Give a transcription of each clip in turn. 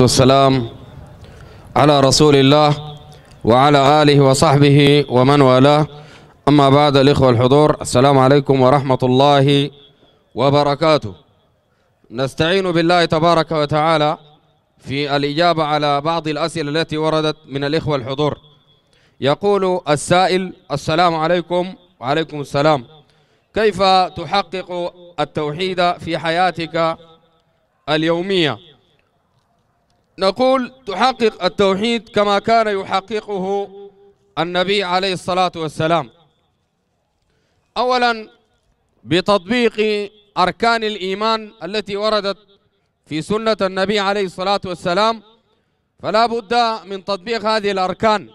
والسلام على رسول الله وعلى آله وصحبه ومن والاه أما بعد الإخوة الحضور السلام عليكم ورحمة الله وبركاته نستعين بالله تبارك وتعالى في الإجابة على بعض الأسئلة التي وردت من الإخوة الحضور يقول السائل السلام عليكم وعليكم السلام كيف تحقق التوحيد في حياتك اليومية نقول تحقق التوحيد كما كان يحققه النبي عليه الصلاة والسلام أولا بتطبيق أركان الإيمان التي وردت في سنة النبي عليه الصلاة والسلام فلا بد من تطبيق هذه الأركان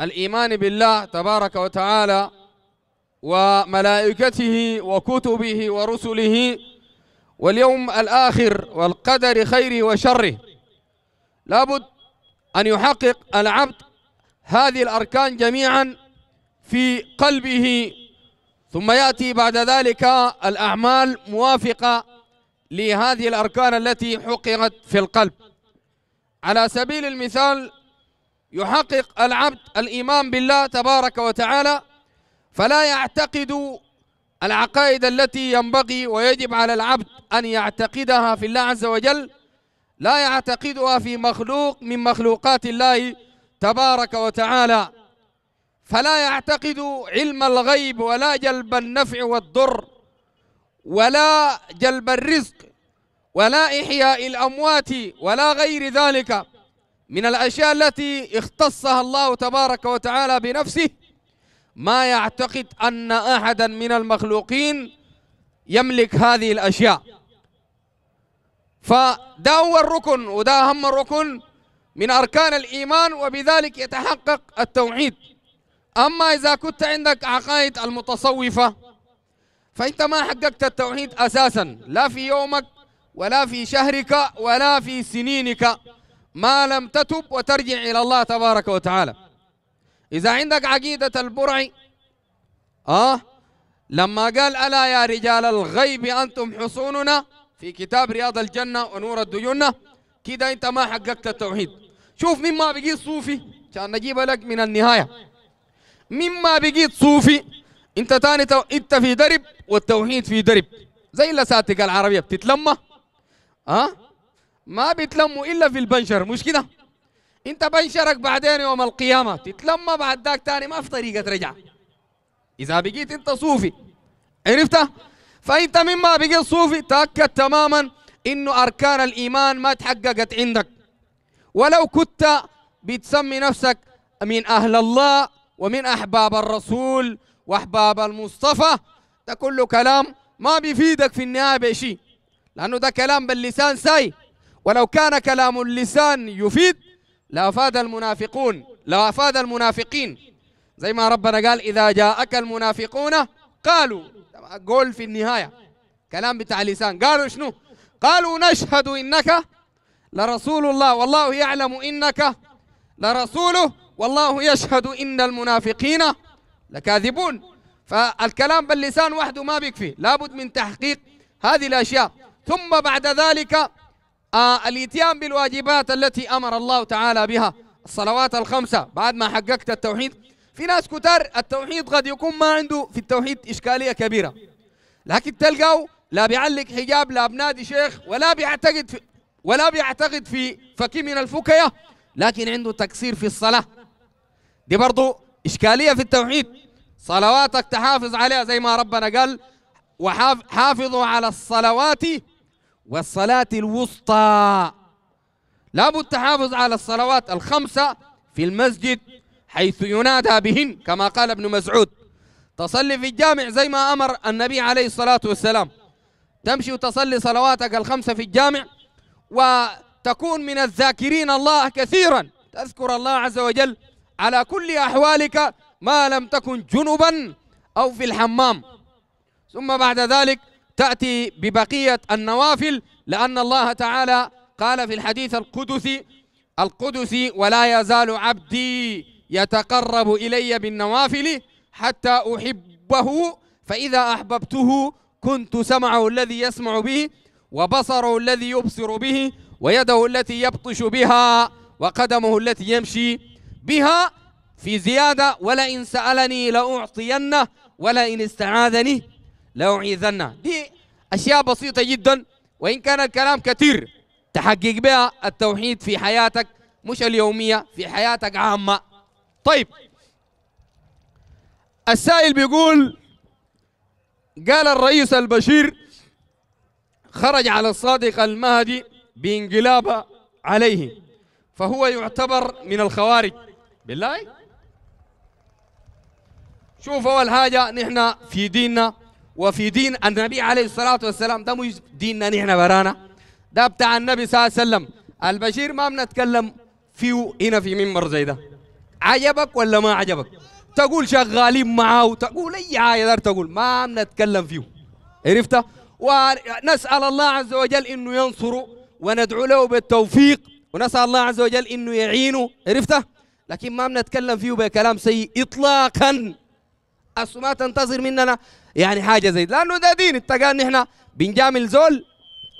الإيمان بالله تبارك وتعالى وملائكته وكتبه ورسله واليوم الآخر والقدر خيره وشره لابد أن يحقق العبد هذه الأركان جميعا في قلبه ثم يأتي بعد ذلك الأعمال موافقة لهذه الأركان التي حققت في القلب على سبيل المثال يحقق العبد الإيمان بالله تبارك وتعالى فلا يعتقد العقائد التي ينبغي ويجب على العبد أن يعتقدها في الله عز وجل لا يعتقدها في مخلوق من مخلوقات الله تبارك وتعالى فلا يعتقد علم الغيب ولا جلب النفع والضر ولا جلب الرزق ولا إحياء الأموات ولا غير ذلك من الأشياء التي اختصها الله تبارك وتعالى بنفسه ما يعتقد أن أحدا من المخلوقين يملك هذه الأشياء فده هو الركن وده أهم ركن من أركان الإيمان وبذلك يتحقق التوحيد أما إذا كنت عندك عقائد المتصوفة فأنت ما حققت التوحيد أساسا لا في يومك ولا في شهرك ولا في سنينك ما لم تتب وترجع إلى الله تبارك وتعالى إذا عندك عقيدة البرع آه لما قال ألا يا رجال الغيب أنتم حصوننا في كتاب رياض الجنة ونور الديونة كده انت ما حققت التوحيد شوف مين ما بقيت صوفي عشان نجيب لك من النهاية مين ما بقيت صوفي انت تاني تو... انت في درب والتوحيد في درب زي الاساتذه العربيه بتتلمى ها أه؟ ما بتلموا الا في البنشر مش كده انت بنشرك بعدين يوم القيامه تتلمى بعد ذاك تاني ما في طريقه رجعة اذا بقيت انت صوفي عرفتها فأنت مما بقيت صوفي تأكد تماما إنه أركان الإيمان ما تحققت عندك ولو كنت بتسمي نفسك من أهل الله ومن أحباب الرسول وأحباب المصطفى ده كله كلام ما بيفيدك في النهاية بشيء لأنه ده كلام باللسان ساي ولو كان كلام اللسان يفيد لأفاد المنافقون لأفاد المنافقين زي ما ربنا قال إذا جاءك المنافقون قالوا جول في النهايه كلام بتاع لسان قالوا شنو قالوا نشهد انك لرسول الله والله يعلم انك لرسوله والله يشهد ان المنافقين لكاذبون فالكلام باللسان وحده ما بيكفي لابد من تحقيق هذه الاشياء ثم بعد ذلك آه الاتيان بالواجبات التي امر الله تعالى بها الصلوات الخمسه بعد ما حققت التوحيد في ناس كتار التوحيد قد يكون ما عنده في التوحيد إشكالية كبيرة لكن تلقاه لا بيعلق حجاب لا بنادي شيخ ولا بيعتقد في ولا بيعتقد في فكي من الفكية لكن عنده تكسير في الصلاة دي برضو إشكالية في التوحيد صلواتك تحافظ عليها زي ما ربنا قال وحافظوا على الصلوات والصلاة الوسطى لابد تحافظ على الصلوات الخمسة في المسجد حيث ينادى بهن كما قال ابن مسعود تصلي في الجامع زي ما أمر النبي عليه الصلاة والسلام تمشي وتصلي صلواتك الخمسة في الجامع وتكون من الذاكرين الله كثيرا تذكر الله عز وجل على كل أحوالك ما لم تكن جنبا أو في الحمام ثم بعد ذلك تأتي ببقية النوافل لأن الله تعالى قال في الحديث القدسي القدسي ولا يزال عبدي يتقرب إلي بالنوافل حتى أحبه فإذا أحببته كنت سمعه الذي يسمع به وبصره الذي يبصر به ويده التي يبطش بها وقدمه التي يمشي بها في زيادة ولئن سألني لأعطينه ولئن استعاذني لأعيذنه دي أشياء بسيطة جدا وإن كان الكلام كثير تحقق بها التوحيد في حياتك مش اليومية في حياتك عامة طيب السائل بيقول قال الرئيس البشير خرج على الصادق المهدي بانقلاب عليه فهو يعتبر من الخوارج بالله شوف اول حاجه نحن في ديننا وفي دين النبي عليه الصلاه والسلام ده مش ديننا نحن برانا ده بتاع النبي صلى الله عليه وسلم البشير ما بنتكلم فيه هنا في منبر زي ده عجبك ولا ما عجبك تقول شغالين معاه تقول اي حاجه دار تقول ما بنتكلم فيه عرفت ونسال الله عز وجل انه ينصره وندعو له بالتوفيق ونسال الله عز وجل انه يعينه عرفت لكن ما بنتكلم فيه بكلام سيء اطلاقا ما تنتظر مننا يعني حاجه زي لانه ده دين انت قال نحن بنجامل زول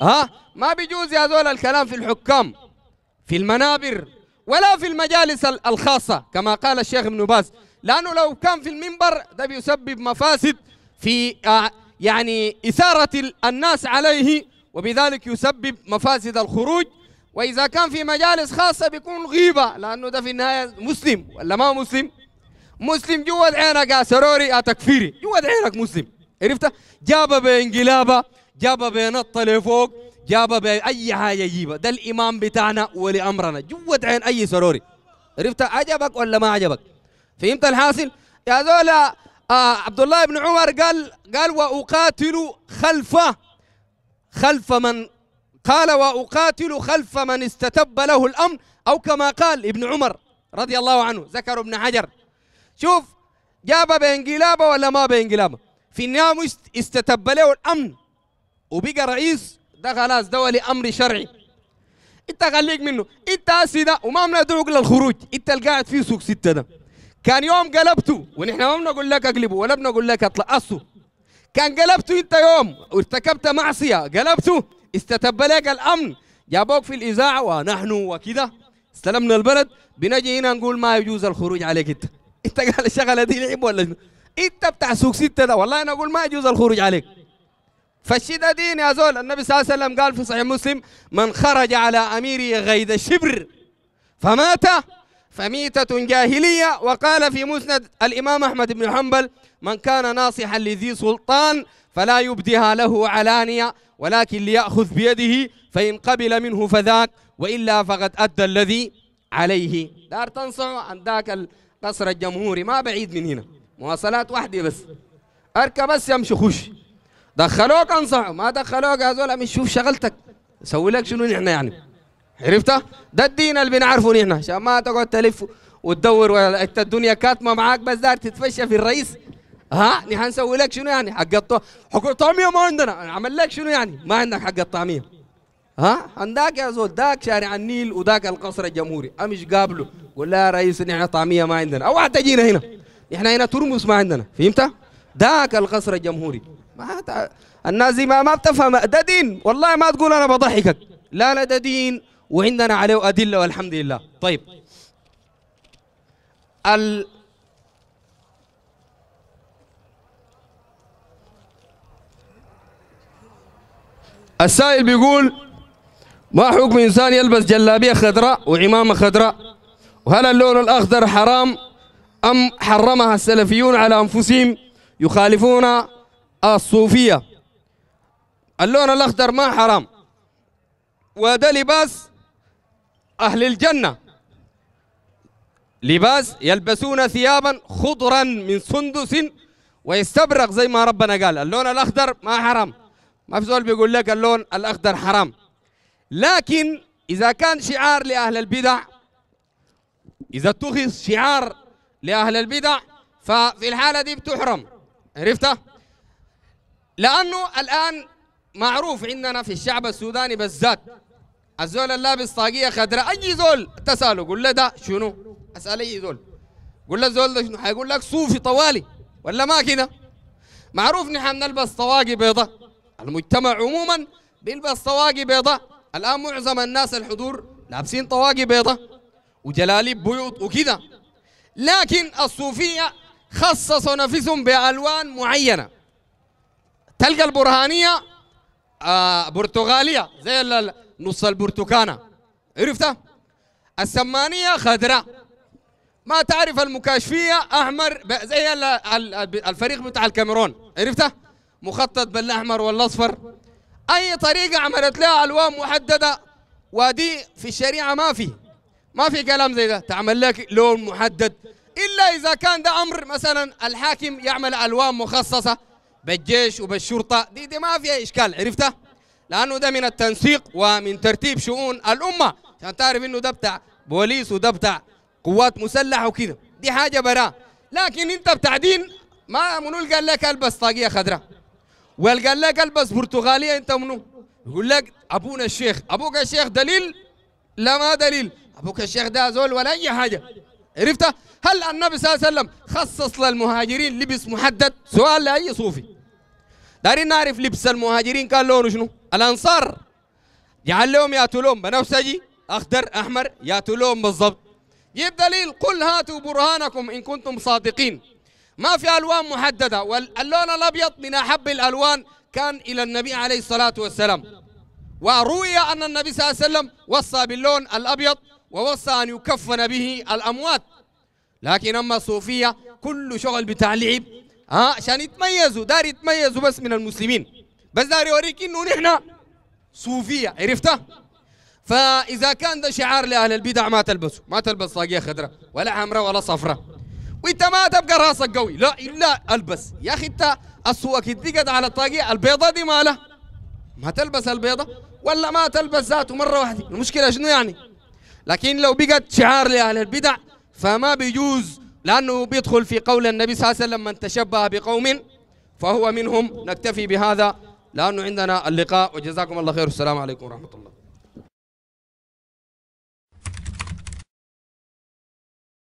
ها ما بيجوز يا زول الكلام في الحكام في المنابر ولا في المجالس الخاصة كما قال الشيخ ابن باز لأنه لو كان في المنبر ده بيسبب مفاسد في آه، يعني إثارة الناس عليه وبذلك يسبب مفاسد الخروج وإذا كان في مجالس خاصة بيكون غيبة لأنه ده في النهاية مسلم ولا ما مسلم مسلم جوا عينك يا سروري يا تكفيري جوا عينك مسلم عرفت جابه بانقلابه جابه بينط لفوق جابه باي حاجه يجيبها ده الامام بتاعنا ولي امرنا جوة عين اي سروري عرفت عجبك ولا ما عجبك فهمت الحاصل يا زولا آه عبد الله بن عمر قال قال واقاتل خلف خلف من قال واقاتل خلف من استتب له الامر او كما قال ابن عمر رضي الله عنه ذكر ابن حجر شوف جابه بانقلابه ولا ما بانقلابه في النهايه استتب له الامن وبقى رئيس ده خلاص ده ولي امر شرعي انت خليك منه انت ده وما بندعوك للخروج انت اللي قاعد في سوق سته ده كان يوم قلبته ونحن ما بنقول لك اقلبه ولا بنقول لك اطلع اصو كان قلبته انت يوم وارتكبت معصيه قلبته استتب لك الامن جابوك في الاذاعه ونحن وكده استلمنا البلد بنجي هنا نقول ما يجوز الخروج عليك انت انت قال الشغله دي لعب ولا انت بتاع سوق سته ده والله انا اقول ما يجوز الخروج عليك فالشدة دين يا زول النبي صلى الله عليه وسلم قال في صحيح مسلم من خرج على أميره غيد شبر فمات فميتة جاهلية وقال في مسند الإمام أحمد بن حنبل من كان ناصحا لذي سلطان فلا يبديها له علانية ولكن ليأخذ بيده فإن قبل منه فذاك وإلا فقد أدى الذي عليه دار تنصح عن ذاك القصر الجمهوري ما بعيد من هنا مواصلات واحدة بس أركب بس يمشي خش دخلوك انصحوا ما دخلوك يا زول شوف شغلتك سوي لك شنو نحن يعني عرفتها ده الدين اللي بنعرفه نحن عشان ما تقعد تلف وتدور انت الدنيا كاتمه معاك بس داير تتفشى في الرئيس ها نحن نسوي لك شنو يعني حق الطعميه حق الطعميه ما عندنا عمل لك شنو يعني ما عندك حق الطعميه ها عندك يا زول داك شارع النيل وذاك القصر الجمهوري امش قابله قول لا يا رئيس نحن طعميه ما عندنا اوعى تجينا هنا نحن هنا ترمس ما عندنا فهمت داك القصر الجمهوري الناس دي ما, ما بتفهم ده دين والله ما تقول انا بضحكك لا لا ده دين وعندنا عليه ادله والحمد لله طيب ال السائل بيقول ما حكم انسان يلبس جلابيه خضراء وعمامه خضراء وهل اللون الاخضر حرام ام حرمها السلفيون على انفسهم يخالفون الصوفية اللون الأخضر ما حرام وده لباس أهل الجنة لباس يلبسون ثيابا خضرا من سندس ويستبرق زي ما ربنا قال اللون الأخضر ما حرام ما في زول بيقول لك اللون الأخضر حرام لكن إذا كان شعار لأهل البدع إذا اتخذ شعار لأهل البدع ففي الحالة دي بتحرم عرفتها؟ لأنه الآن معروف عندنا في الشعب السوداني بالذات الزول اللابس طاقية خضراء أي زول تسأله قول له ده شنو أسأل أي زول قول له الزول ده شنو حيقول لك صوفي طوالي ولا ما كده معروف نحن نلبس طواقي بيضاء المجتمع عموما بيلبس طواقي بيضاء الآن معظم الناس الحضور لابسين طواقي بيضاء وجلاليب بيوت وكده لكن الصوفية خصصوا نفسهم بألوان معينة تلقى البرهانيه آه برتغاليه زي نص البرتكانه عرفتها السمانيه خضراء ما تعرف المكاشفيه احمر زي الفريق بتاع الكاميرون عرفتها مخطط بالاحمر والاصفر اي طريقه عملت لها الوان محدده ودي في الشريعه ما في ما في كلام زي ده تعمل لك لون محدد الا اذا كان ده امر مثلا الحاكم يعمل الوان مخصصه بالجيش وبالشرطه دي دي ما فيها اشكال عرفتها لانه ده من التنسيق ومن ترتيب شؤون الامه عشان تعرف انه ده بتاع بوليس وده بتاع قوات مسلحه وكده دي حاجه براه لكن انت بتاع دين ما منو اللي قال لك البس طاقيه خضراء واللي قال لك البس برتغاليه انت منو يقول لك ابونا الشيخ ابوك الشيخ دليل لا ما دليل ابوك الشيخ ده زول ولا اي حاجه عرفت هل النبي صلى الله عليه وسلم خصص للمهاجرين لبس محدد سؤال لاي صوفي دارين نعرف لبس المهاجرين كان لونه شنو الانصار جعل لهم ياتوا لهم بنفسجي اخضر احمر ياتوا لهم بالضبط جيب دليل قل هاتوا برهانكم ان كنتم صادقين ما في الوان محدده واللون الابيض من احب الالوان كان الى النبي عليه الصلاه والسلام وروي ان النبي صلى الله عليه وسلم وصى باللون الابيض ووصى أن يكفن به الأموات لكن أما صوفية كل شغل بتاع لعب ها عشان يتميزوا دار يتميزوا بس من المسلمين بس دار يوريك إنه نحن صوفية عرفتها فإذا كان ده شعار لأهل البدع ما تلبسه ما تلبس طاقية خضراء ولا حمراء ولا صفراء وانت ما تبقى راسك قوي لا الا البس يا اخي انت السوق اتدقت على الطاقية البيضة دي مالها ما تلبس البيضة ولا ما تلبس ذاته مرة واحدة المشكلة شنو يعني لكن لو بقت شعار لأهل البدع فما بيجوز لأنه بيدخل في قول النبي صلى الله عليه وسلم من تشبه بقوم فهو منهم نكتفي بهذا لأنه عندنا اللقاء وجزاكم الله خير والسلام عليكم ورحمة الله